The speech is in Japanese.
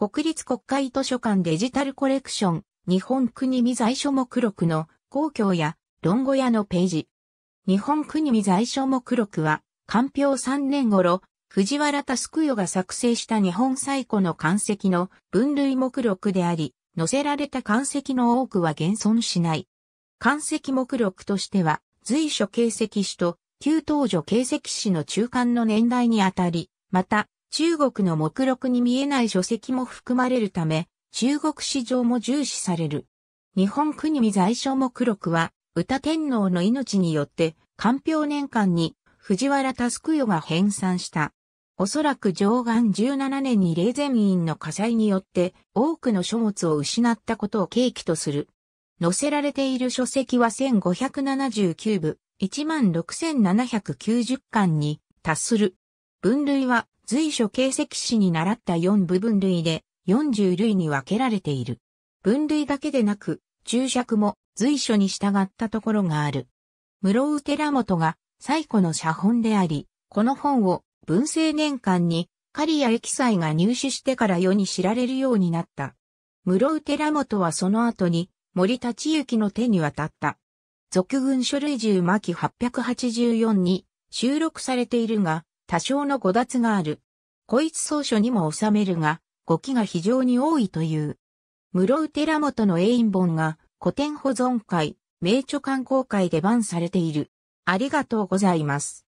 国立国会図書館デジタルコレクション、日本国見在所目録の公共や論語屋のページ。日本国見在所目録は、官票3年頃、藤原タスクヨが作成した日本最古の漢石の分類目録であり、載せられた漢石の多くは現存しない。漢石目録としては、随所形石史と旧東女形石史の中間の年代にあたり、また、中国の目録に見えない書籍も含まれるため、中国史上も重視される。日本国見在所目録は、歌天皇の命によって、官票年間に藤原タスクヨが編纂した。おそらく上岸17年に霊前院の火災によって多くの書物を失ったことを契機とする。載せられている書籍は1579部、16790巻に達する。分類は随所形石史に習った4部分類で40類に分けられている。分類だけでなく、注釈も随所に従ったところがある。室宇寺本が最古の写本であり、この本を文政年間に狩や駅祭が入手してから世に知られるようになった。室宇寺本はその後に森立之の手に渡った。俗軍書類十巻884に収録されているが、多少の誤脱がある。こいつ草書にも収めるが、語気が非常に多いという。室宇寺本の永遠本が古典保存会、名著観光会で版されている。ありがとうございます。